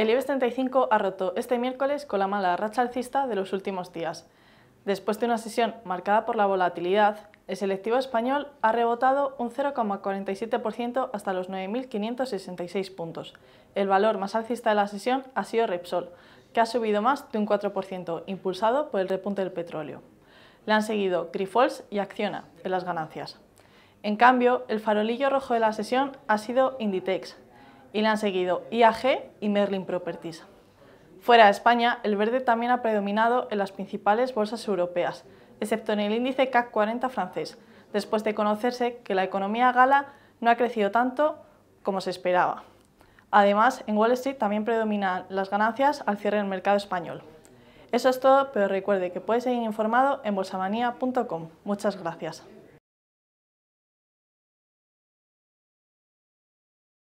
El IBEX 35 ha roto este miércoles con la mala racha alcista de los últimos días. Después de una sesión marcada por la volatilidad, el selectivo español ha rebotado un 0,47% hasta los 9.566 puntos. El valor más alcista de la sesión ha sido Repsol, que ha subido más de un 4%, impulsado por el repunte del petróleo. Le han seguido Grifols y Acciona en las ganancias. En cambio, el farolillo rojo de la sesión ha sido Inditex, y le han seguido IAG y Merlin Properties. Fuera de España, el verde también ha predominado en las principales bolsas europeas, excepto en el índice CAC 40 francés, después de conocerse que la economía gala no ha crecido tanto como se esperaba. Además, en Wall Street también predominan las ganancias al cierre del mercado español. Eso es todo, pero recuerde que puede seguir informado en bolsamanía.com. Muchas gracias.